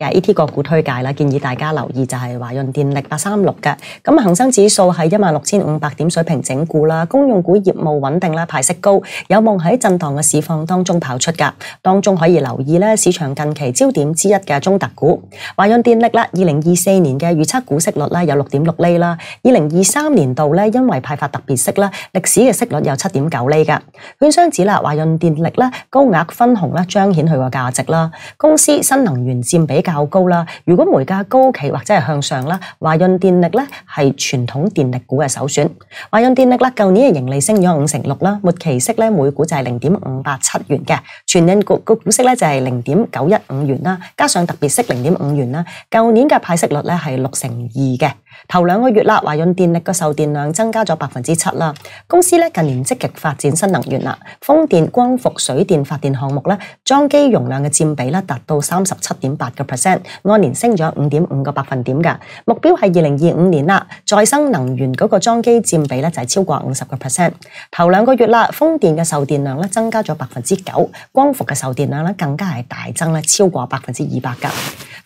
诶，A T 个股推介啦，建议大家留意就系华润电力八三六嘅。咁恒生指数系一万六千五百点水平整固啦，公用股业务稳定啦，派息高，有望喺震荡嘅市况当中跑出噶。当中可以留意咧，市场近期焦点之一嘅中特股华润电力啦。二零二四年嘅预测股息率咧有六点六厘啦。二零二三年度咧，因为派发特别息啦，历史嘅息率有七点九厘噶。券商指啦，华润电力咧高额分红咧彰显佢个价值啦。公司新能源占比。较高啦，如果煤价高企或者向上啦，华润电力咧系传统电力股嘅首选。华润电力啦，旧年嘅盈利升咗五成六啦，末期息咧每股就系零点五八七元嘅，全印股個股息咧就系零点九一五元啦，加上特别息零点五元啦，旧年嘅派息率咧系六成二嘅。头两个月啦，华润电力嘅售电量增加咗百分之七啦。公司咧近年积极发展新能源啦，风电、光伏、水电发电项目咧装机容量嘅占比咧达到三十七点八个 percent，按年升咗五点五个百分点嘅目标系二零二五年啦。再生能源嗰个装机占比咧就系超过五十个 percent。头两个月啦，风电嘅售电量咧增加咗百分之九，光伏嘅售电量咧更加系大增咧超过百分之二百嘅。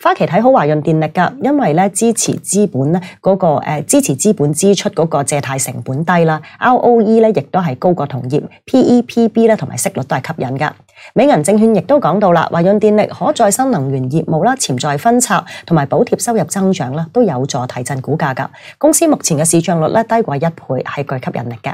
花旗睇好华润电力噶，因為咧支持資本咧嗰個呃、支持资本支出嗰個借貸成本低啦 r o e 咧亦都係高過同業，PEPB 咧同埋息率都係吸引噶。美銀證券亦都講到啦，华润电力可再生能源業務啦潛在分拆同埋補貼收入增長啦都有助提振股價噶，公司目前嘅市佔率咧低過一倍係具吸引力嘅。